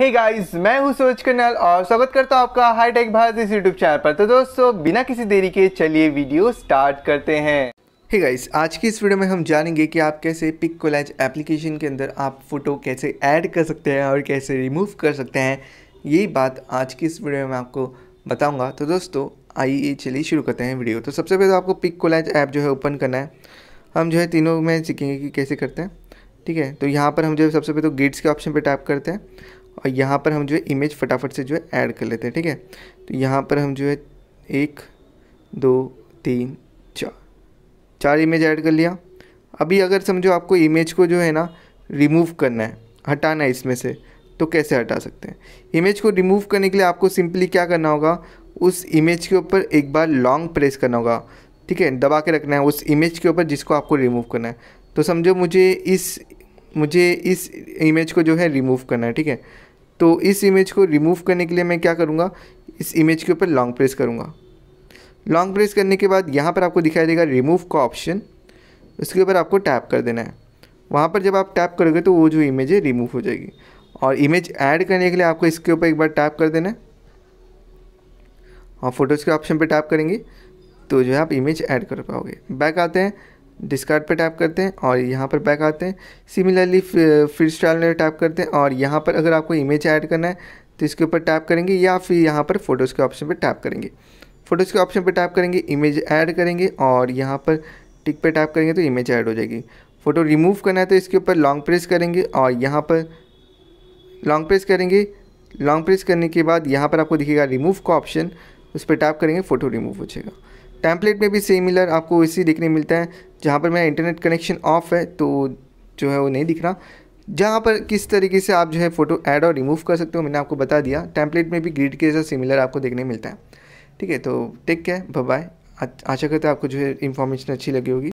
हे hey guys मैं हूं सूरज कन्नल और स्वागत करता हूं आपका हाईटेक भारत इस यूट्यूब चैनल पर तो दोस्तों बिना किसी देरी के चलिए वीडियो स्टार्ट करते हैं हे hey गाइस आज की इस वीडियो में हम जानेंगे कि आप कैसे पिक कोलैज एप्लीकेशन के अंदर आप फ़ोटो कैसे ऐड कर सकते हैं और कैसे रिमूव कर सकते हैं यही बात आज की इस वीडियो में आपको बताऊँगा तो दोस्तों आइए चलिए शुरू करते हैं वीडियो तो सबसे पहले तो आपको पिक कोलैज ऐप जो है ओपन करना है हम जो है तीनों में सीखेंगे कि कैसे करते हैं ठीक है तो यहाँ पर हम जो है सबसे पहले तो गेट्स के ऑप्शन पर टैप करते हैं और यहाँ पर हम जो है इमेज फटाफट से जो है ऐड कर लेते हैं ठीक है तो यहाँ पर हम जो है एक दो तीन चार चार इमेज ऐड कर लिया अभी अगर समझो आपको इमेज को जो है ना रिमूव करना है हटाना है इसमें से तो कैसे हटा सकते हैं इमेज को रिमूव करने के लिए आपको सिंपली क्या करना होगा उस इमेज के ऊपर एक बार लॉन्ग प्रेस करना होगा ठीक है दबा के रखना है उस इमेज के ऊपर जिसको आपको रिमूव करना है तो समझो मुझे इस मुझे इस इमेज को जो है रिमूव करना है ठीक है तो इस इमेज को रिमूव करने के लिए मैं क्या करूँगा इस इमेज के ऊपर लॉन्ग प्रेस करूँगा लॉन्ग प्रेस करने के बाद यहाँ पर आपको दिखाई देगा रिमूव का ऑप्शन उसके ऊपर आपको टैप कर देना है वहाँ पर जब आप टैप करोगे तो वो जो इमेज है रिमूव हो जाएगी और इमेज ऐड करने के लिए आपको इसके ऊपर एक बार टैप कर देना है और फोटोज़ के ऑप्शन पर टैप करेंगे तो जो है आप इमेज ऐड कर पाओगे बैक आते हैं डिस्कार्ड पे टैप करते हैं और यहाँ पर बैक आते हैं सिमिलरली फ्री स्टाइल में टैप करते हैं और यहाँ पर अगर आपको इमेज ऐड करना है तो इसके ऊपर टैप करेंगे या फिर यहाँ पर फोटोज़ के ऑप्शन पर टैप करेंगे फोटोज़ के ऑप्शन पर टैप करेंगे इमेज ऐड करेंगे और यहाँ पर टिक पर टैप करेंगे तो इमेज ऐड हो जाएगी फ़ोटो रिमूव करना है तो इसके ऊपर लॉन्ग प्रेस करेंगे और यहाँ पर लॉन्ग प्रेस करेंगे लॉन्ग प्रेस करने के बाद यहाँ पर आपको दिखेगा रिमूव का ऑप्शन उस पर टैप करेंगे फ़ोटो रिमूव हो जाएगा टैंपलेट में भी सिमिलर आपको इसी देखने मिलता है जहाँ पर मेरा इंटरनेट कनेक्शन ऑफ है तो जो है वो नहीं दिख रहा जहाँ पर किस तरीके से आप जो है फ़ोटो ऐड और रिमूव कर सकते हो मैंने आपको बता दिया टैंपलेट में भी ग्रिड के जैसा सिमिलर आपको देखने मिलता है ठीक है तो टेक केयर बाय आशा करते हैं आपको जो है इन्फॉर्मेशन अच्छी लगी होगी